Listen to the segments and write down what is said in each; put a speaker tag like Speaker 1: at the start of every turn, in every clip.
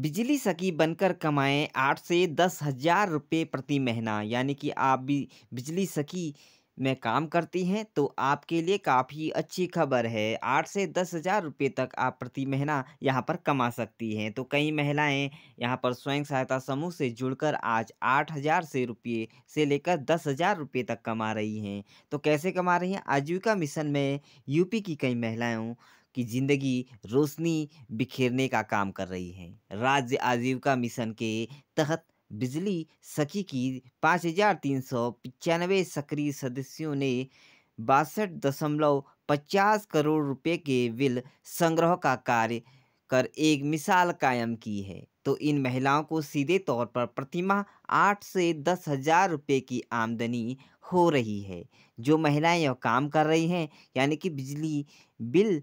Speaker 1: बिजली सखी बनकर कमाएं आठ से दस हज़ार रुपये प्रति महीना यानी कि आप भी बिजली सखी में काम करती हैं तो आपके लिए काफ़ी अच्छी खबर है आठ से दस हज़ार रुपये तक आप प्रति महीना यहाँ पर कमा सकती हैं तो कई महिलाएं यहाँ पर स्वयं सहायता समूह से जुड़कर आज आठ हज़ार से रुपये से लेकर दस हज़ार रुपये तक कमा रही हैं तो कैसे कमा रही हैं आजीविका मिशन में यूपी की कई महिलाएँ की जिंदगी रोशनी बिखेरने का काम कर रही है राज्य आजीविका मिशन के तहत बिजली सखी की पाँच हजार तीन सौ पचानवे सक्रिय सदस्यों ने बासठ दशमलव पचास करोड़ रुपए के बिल संग्रह का कार्य कर एक मिसाल कायम की है तो इन महिलाओं को सीधे तौर पर प्रतिमाह आठ से दस हजार रुपये की आमदनी हो रही है जो महिलाएं यह काम कर रही हैं यानी कि बिजली बिल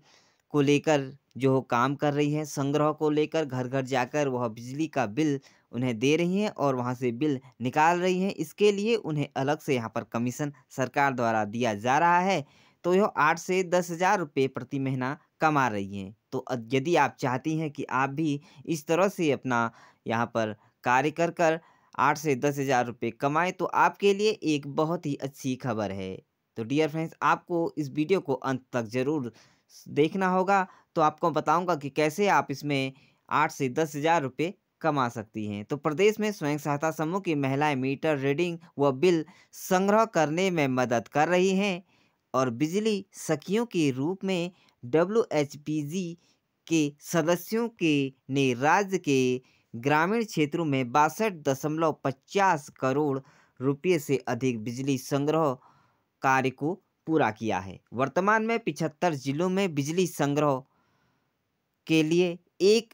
Speaker 1: को लेकर जो काम कर रही हैं संग्रह को लेकर घर घर जाकर वह बिजली का बिल उन्हें दे रही हैं और वहां से बिल निकाल रही हैं इसके लिए उन्हें अलग से यहां पर कमीशन सरकार द्वारा दिया जा रहा है तो यह आठ से दस हज़ार रुपये प्रति महीना कमा रही हैं तो यदि आप चाहती हैं कि आप भी इस तरह से अपना यहाँ पर कार्य कर कर आठ से दस हज़ार रुपये कमाएँ तो आपके लिए एक बहुत ही अच्छी खबर है तो डियर फ्रेंड्स आपको इस वीडियो को अंत तक ज़रूर देखना होगा तो आपको बताऊंगा कि कैसे आप इसमें आठ से दस हज़ार रुपये कमा सकती हैं तो प्रदेश में स्वयं सहायता समूह की महिलाएं मीटर रीडिंग व बिल संग्रह करने में मदद कर रही हैं और बिजली सखियों के रूप में डब्ल्यू के सदस्यों के ने राज्य के ग्रामीण क्षेत्रों में बासठ दशमलव पचास करोड़ रुपये से अधिक बिजली संग्रह कार्य को पूरा किया है वर्तमान में पिछहत्तर जिलों में बिजली संग्रह के लिए एक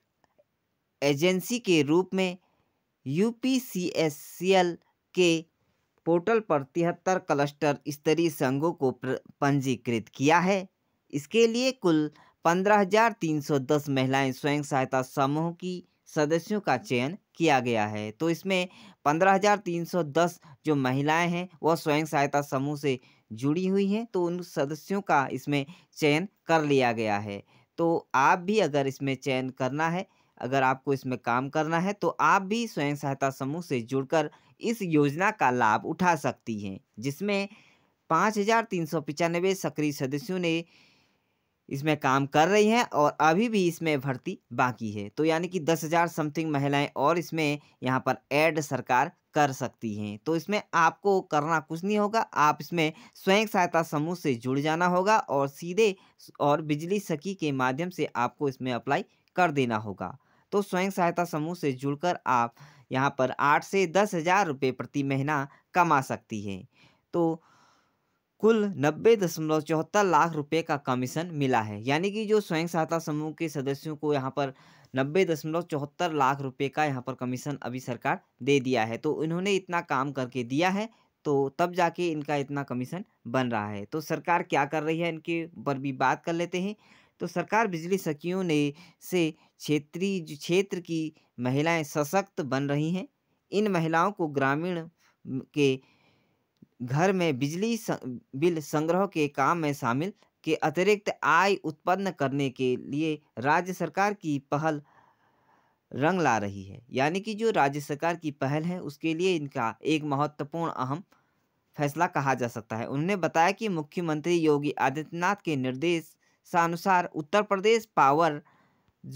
Speaker 1: एजेंसी के रूप में यू के पोर्टल पर तिहत्तर क्लस्टर स्तरीय संघों को पंजीकृत किया है इसके लिए कुल 15,310 महिलाएं स्वयं सहायता समूह की सदस्यों का चयन किया गया है तो इसमें 15,310 जो महिलाएं हैं वह स्वयं सहायता समूह से जुड़ी हुई हैं तो उन सदस्यों का इसमें चयन कर लिया गया है तो आप भी अगर इसमें चयन करना है अगर आपको इसमें काम करना है तो आप भी स्वयं सहायता समूह से जुड़कर इस योजना का लाभ उठा सकती हैं जिसमें पाँच हज़ार तीन सौ पचानवे सक्रिय सदस्यों ने इसमें काम कर रही हैं और अभी भी इसमें भर्ती बाकी है तो यानी कि दस हज़ार समथिंग महिलाएं और इसमें यहाँ पर ऐड सरकार कर सकती हैं तो इसमें आपको करना कुछ नहीं होगा आप इसमें स्वयं सहायता समूह से जुड़ जाना होगा और सीधे और बिजली सखी के माध्यम से आपको इसमें अप्लाई कर देना होगा तो स्वयं सहायता समूह से जुड़कर आप यहाँ पर आठ से दस हज़ार रुपये प्रति महीना कमा सकती हैं तो कुल नब्बे दशमलव चौहत्तर लाख रुपए का कमीशन मिला है यानी कि जो स्वयं सहायता समूह के सदस्यों को यहाँ पर नब्बे दशमलव चौहत्तर लाख रुपए का यहाँ पर कमीशन अभी सरकार दे दिया है तो इन्होंने इतना काम करके दिया है तो तब जाके इनका इतना कमीशन बन रहा है तो सरकार क्या कर रही है इनके ऊपर भी बात कर लेते हैं तो सरकार बिजली सखियों ने से क्षेत्रीय क्षेत्र की महिलाएं सशक्त बन रही हैं इन महिलाओं को ग्रामीण के घर में बिजली बिल संग्रह के काम में शामिल के अतिरिक्त आय उत्पन्न करने के लिए राज्य सरकार की पहल रंग ला रही है यानी कि जो राज्य सरकार की पहल है उसके लिए इनका एक महत्वपूर्ण अहम फैसला कहा जा सकता है उन्होंने बताया कि मुख्यमंत्री योगी आदित्यनाथ के निर्देशानुसार उत्तर प्रदेश पावर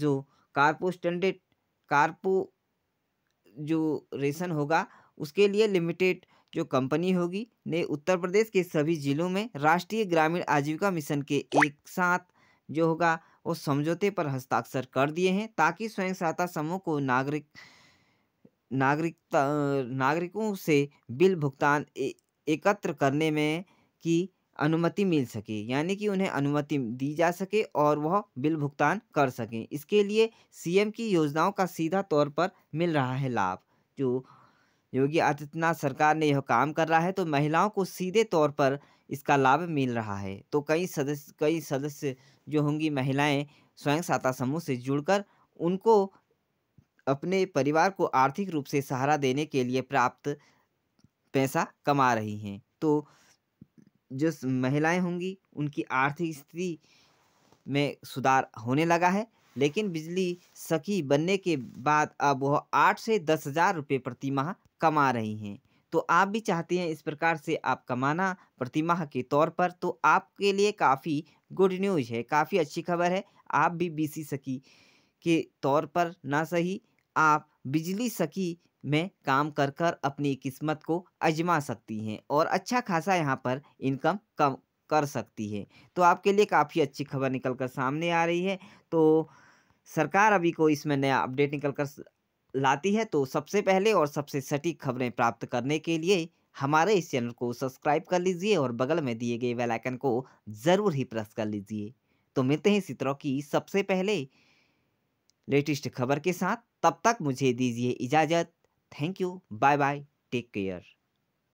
Speaker 1: जो कारपोस्टेंडेड कार्पो जो रेशन होगा उसके लिए लिमिटेड जो कंपनी होगी ने उत्तर प्रदेश के सभी जिलों में राष्ट्रीय ग्रामीण आजीविका मिशन के एक साथ जो होगा वो समझौते पर हस्ताक्षर कर दिए हैं ताकि स्वयं सहायता समूह को नागरिक नागरिकता नागरिकों से बिल भुगतान ए, एकत्र करने में की अनुमति मिल सके यानी कि उन्हें अनुमति दी जा सके और वह बिल भुगतान कर सकें इसके लिए सीएम की योजनाओं का सीधा तौर पर मिल रहा है लाभ जो योगी आदित्यनाथ सरकार ने यह काम कर रहा है तो महिलाओं को सीधे तौर पर इसका लाभ मिल रहा है तो कई सदस्य कई सदस्य जो होंगी महिलाएं स्वयं सहायता समूह से जुड़कर उनको अपने परिवार को आर्थिक रूप से सहारा देने के लिए प्राप्त पैसा कमा रही हैं तो जो महिलाएं होंगी उनकी आर्थिक स्थिति में सुधार होने लगा है लेकिन बिजली सखी बनने के बाद अब वह आठ से दस हज़ार रुपये प्रति माह कमा रही हैं तो आप भी चाहते हैं इस प्रकार से आप कमाना प्रतिमाह के तौर पर तो आपके लिए काफ़ी गुड न्यूज़ है काफ़ी अच्छी खबर है आप भी बीसी सखी के तौर पर ना सही आप बिजली सखी में काम कर कर अपनी किस्मत को अजमा सकती हैं और अच्छा खासा यहाँ पर इनकम कम कर सकती है तो आपके लिए काफ़ी अच्छी खबर निकल कर सामने आ रही है तो सरकार अभी को इसमें नया अपडेट निकल कर लाती है तो सबसे पहले और सबसे सटीक खबरें प्राप्त करने के लिए हमारे इस चैनल को सब्सक्राइब कर लीजिए और बगल में दिए गए बेल आइकन को ज़रूर ही प्रेस कर लीजिए तो मिलते हैं इसी तरह की सबसे पहले लेटेस्ट खबर के साथ तब तक मुझे दीजिए इजाज़त thank you bye bye take care